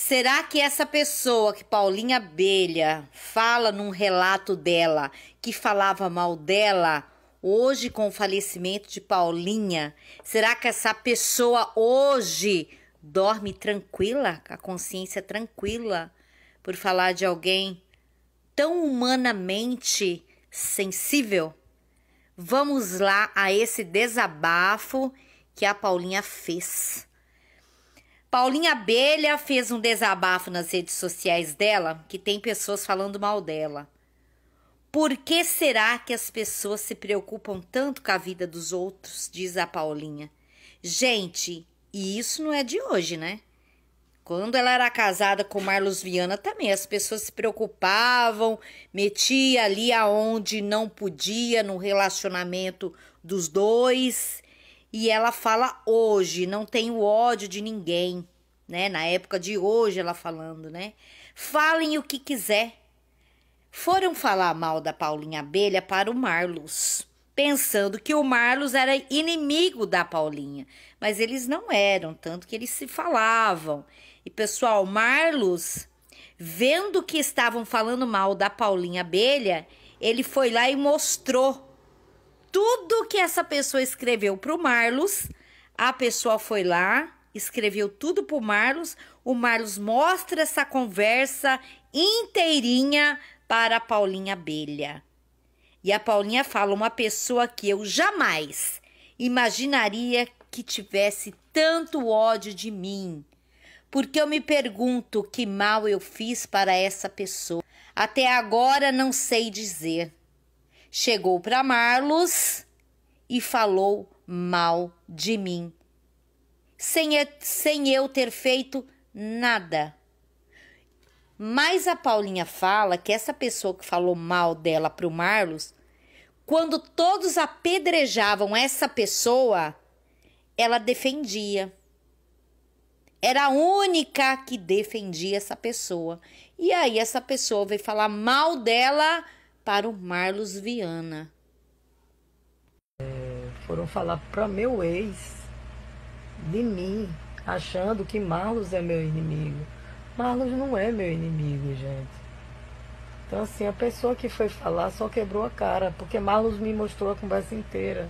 Será que essa pessoa que Paulinha Abelha fala num relato dela que falava mal dela, hoje com o falecimento de Paulinha, será que essa pessoa hoje dorme tranquila, com a consciência tranquila, por falar de alguém tão humanamente sensível? Vamos lá a esse desabafo que a Paulinha fez. Paulinha Abelha fez um desabafo nas redes sociais dela que tem pessoas falando mal dela. Por que será que as pessoas se preocupam tanto com a vida dos outros? Diz a Paulinha. Gente, e isso não é de hoje, né? Quando ela era casada com Marlos Viana também, as pessoas se preocupavam, metia ali aonde não podia no relacionamento dos dois e ela fala hoje, não tenho ódio de ninguém, né? Na época de hoje ela falando, né? Falem o que quiser. Foram falar mal da Paulinha Abelha para o Marlos, pensando que o Marlos era inimigo da Paulinha, mas eles não eram, tanto que eles se falavam. E pessoal, Marlos, vendo que estavam falando mal da Paulinha Abelha, ele foi lá e mostrou tudo que essa pessoa escreveu para o Marlos, a pessoa foi lá, escreveu tudo para o Marlos, o Marlos mostra essa conversa inteirinha para a Paulinha Abelha. E a Paulinha fala: uma pessoa que eu jamais imaginaria que tivesse tanto ódio de mim. Porque eu me pergunto que mal eu fiz para essa pessoa. Até agora não sei dizer chegou para Marlos e falou mal de mim, sem, sem eu ter feito nada. Mas a Paulinha fala que essa pessoa que falou mal dela para o Marlos, quando todos apedrejavam essa pessoa, ela defendia. Era a única que defendia essa pessoa. E aí essa pessoa veio falar mal dela para o Marlos Viana. É, foram falar para meu ex de mim, achando que Marlos é meu inimigo. Marlos não é meu inimigo, gente. Então, assim, a pessoa que foi falar só quebrou a cara, porque Marlos me mostrou a conversa inteira.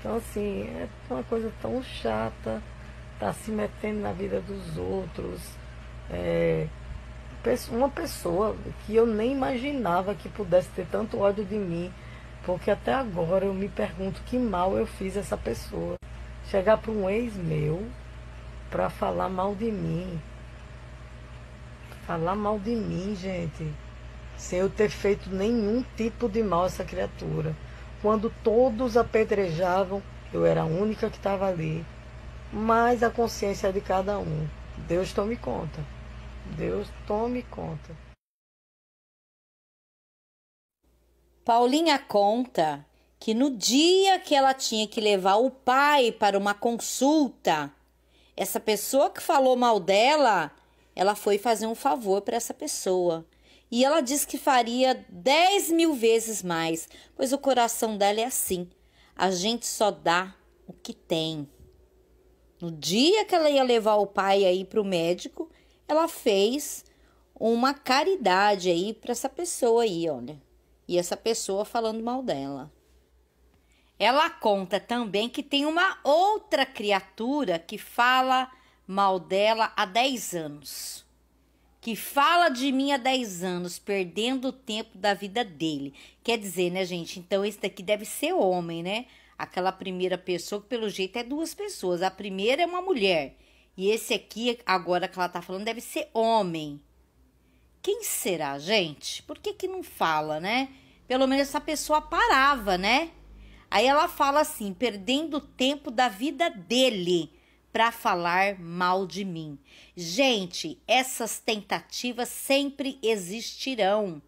Então, assim, é uma coisa tão chata, tá se metendo na vida dos outros, é, uma pessoa que eu nem imaginava que pudesse ter tanto ódio de mim, porque até agora eu me pergunto que mal eu fiz essa pessoa. Chegar para um ex meu para falar mal de mim. Falar mal de mim, gente. Sem eu ter feito nenhum tipo de mal a essa criatura. Quando todos apedrejavam, eu era a única que estava ali. Mas a consciência é de cada um. Deus tome conta. Deus tome conta. Paulinha conta que no dia que ela tinha que levar o pai para uma consulta, essa pessoa que falou mal dela, ela foi fazer um favor para essa pessoa. E ela diz que faria 10 mil vezes mais, pois o coração dela é assim. A gente só dá o que tem. No dia que ela ia levar o pai aí para o médico, ela fez uma caridade aí para essa pessoa aí, olha. E essa pessoa falando mal dela. Ela conta também que tem uma outra criatura que fala mal dela há 10 anos. Que fala de mim há 10 anos, perdendo o tempo da vida dele. Quer dizer, né, gente? Então, esse daqui deve ser homem, né? Aquela primeira pessoa, que pelo jeito é duas pessoas. A primeira é uma mulher e esse aqui, agora que ela tá falando, deve ser homem. Quem será, gente? Por que que não fala, né? Pelo menos essa pessoa parava, né? Aí ela fala assim, perdendo o tempo da vida dele para falar mal de mim. Gente, essas tentativas sempre existirão.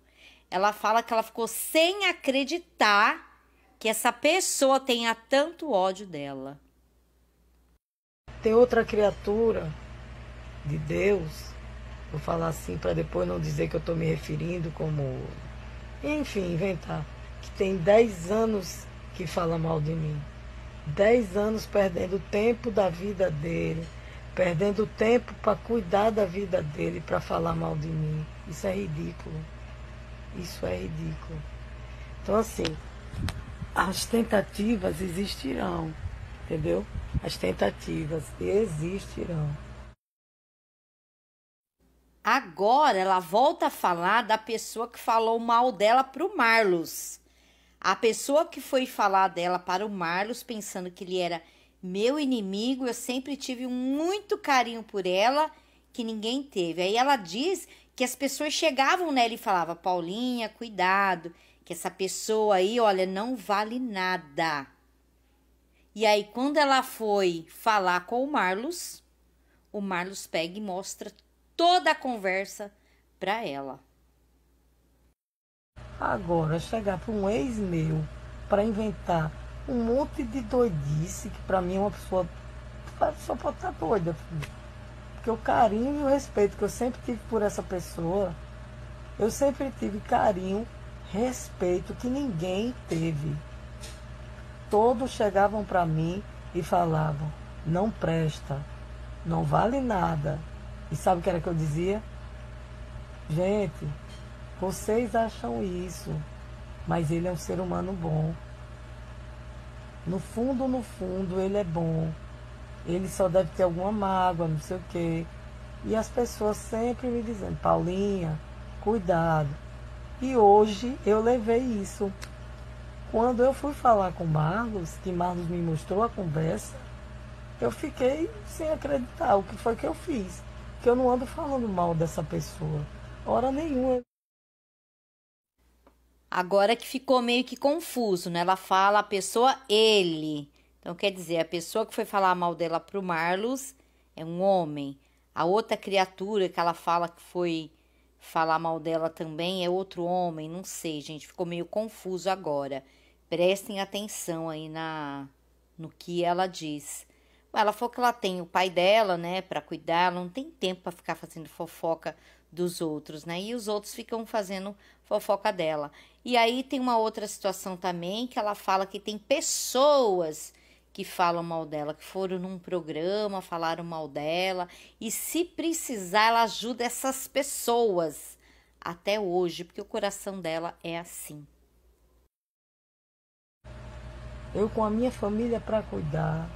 Ela fala que ela ficou sem acreditar que essa pessoa tenha tanto ódio dela. Tem outra criatura de Deus, vou falar assim para depois não dizer que eu estou me referindo como. Enfim, inventar. Que tem 10 anos que fala mal de mim. 10 anos perdendo tempo da vida dele, perdendo tempo para cuidar da vida dele, para falar mal de mim. Isso é ridículo. Isso é ridículo. Então, assim, as tentativas existirão, entendeu? As tentativas existirão. Agora ela volta a falar da pessoa que falou mal dela para o Marlos. A pessoa que foi falar dela para o Marlos, pensando que ele era meu inimigo, eu sempre tive muito carinho por ela que ninguém teve. Aí ela diz que as pessoas chegavam nela e falava: "Paulinha, cuidado, que essa pessoa aí, olha, não vale nada". E aí, quando ela foi falar com o Marlos, o Marlos pega e mostra toda a conversa para ela. Agora, chegar para um ex meu para inventar um monte de doidice que para mim é uma pessoa só pode estar tá doida. Filho. Porque o carinho e o respeito que eu sempre tive por essa pessoa, eu sempre tive carinho, respeito que ninguém teve todos chegavam para mim e falavam: não presta, não vale nada. E sabe o que era que eu dizia? Gente, vocês acham isso, mas ele é um ser humano bom. No fundo, no fundo, ele é bom. Ele só deve ter alguma mágoa, não sei o quê. E as pessoas sempre me dizendo: Paulinha, cuidado. E hoje eu levei isso quando eu fui falar com Marlos, que Marlos me mostrou a conversa, eu fiquei sem acreditar o que foi que eu fiz. Que eu não ando falando mal dessa pessoa. Hora nenhuma. Agora que ficou meio que confuso, né? Ela fala a pessoa ele. Então quer dizer, a pessoa que foi falar mal dela pro Marlos é um homem. A outra criatura que ela fala que foi falar mal dela também é outro homem, não sei, gente, ficou meio confuso agora prestem atenção aí na no que ela diz. Ela falou que ela tem o pai dela, né, para cuidar, ela não tem tempo para ficar fazendo fofoca dos outros, né? E os outros ficam fazendo fofoca dela. E aí tem uma outra situação também que ela fala que tem pessoas que falam mal dela, que foram num programa, falaram mal dela, e se precisar, ela ajuda essas pessoas até hoje, porque o coração dela é assim. Eu com a minha família para cuidar,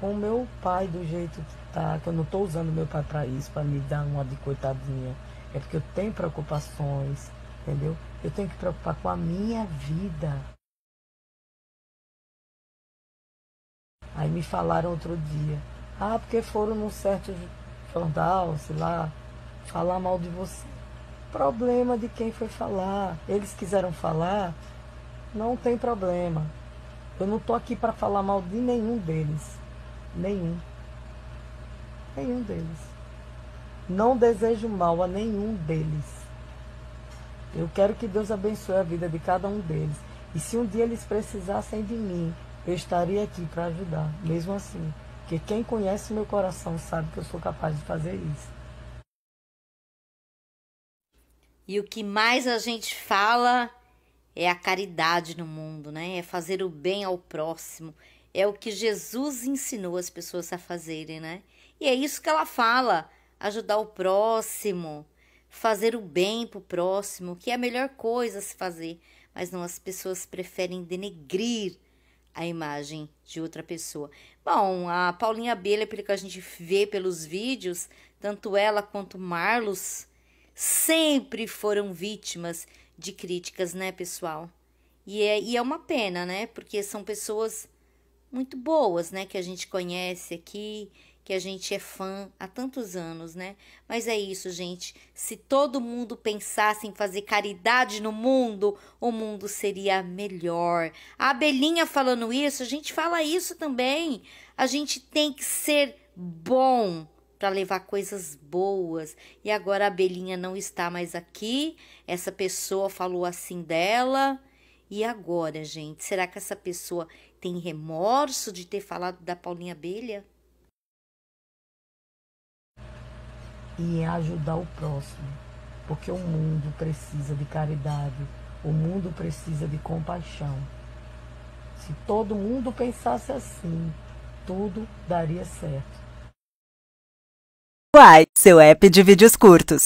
com o meu pai do jeito que tá, que eu não estou usando meu pai para isso, para me dar uma de coitadinha. É porque eu tenho preocupações, entendeu? Eu tenho que preocupar com a minha vida. Aí me falaram outro dia, ah, porque foram num certo jornal, sei lá, falar mal de você. Problema de quem foi falar. Eles quiseram falar, não tem problema. Eu não estou aqui para falar mal de nenhum deles. Nenhum. Nenhum deles. Não desejo mal a nenhum deles. Eu quero que Deus abençoe a vida de cada um deles. E se um dia eles precisassem de mim, eu estaria aqui para ajudar, mesmo assim. Porque quem conhece meu coração sabe que eu sou capaz de fazer isso. E o que mais a gente fala é a caridade no mundo, né? É fazer o bem ao próximo. É o que Jesus ensinou as pessoas a fazerem, né? E é isso que ela fala: ajudar o próximo, fazer o bem pro próximo, que é a melhor coisa a se fazer. Mas não, as pessoas preferem denegrir a imagem de outra pessoa. Bom, a Paulinha Abelha, pelo que a gente vê pelos vídeos, tanto ela quanto Marlos sempre foram vítimas de críticas, né, pessoal? E é, e é uma pena, né? Porque são pessoas muito boas, né? Que a gente conhece aqui, que a gente é fã há tantos anos, né? Mas é isso, gente. Se todo mundo pensasse em fazer caridade no mundo, o mundo seria melhor. A Abelhinha falando isso, a gente fala isso também. A gente tem que ser bom para levar coisas boas. E agora a abelhinha não está mais aqui, essa pessoa falou assim dela. E agora, gente, será que essa pessoa tem remorso de ter falado da Paulinha Abelha? E ajudar o próximo, porque o mundo precisa de caridade, o mundo precisa de compaixão. Se todo mundo pensasse assim, tudo daria certo seu app de vídeos curtos.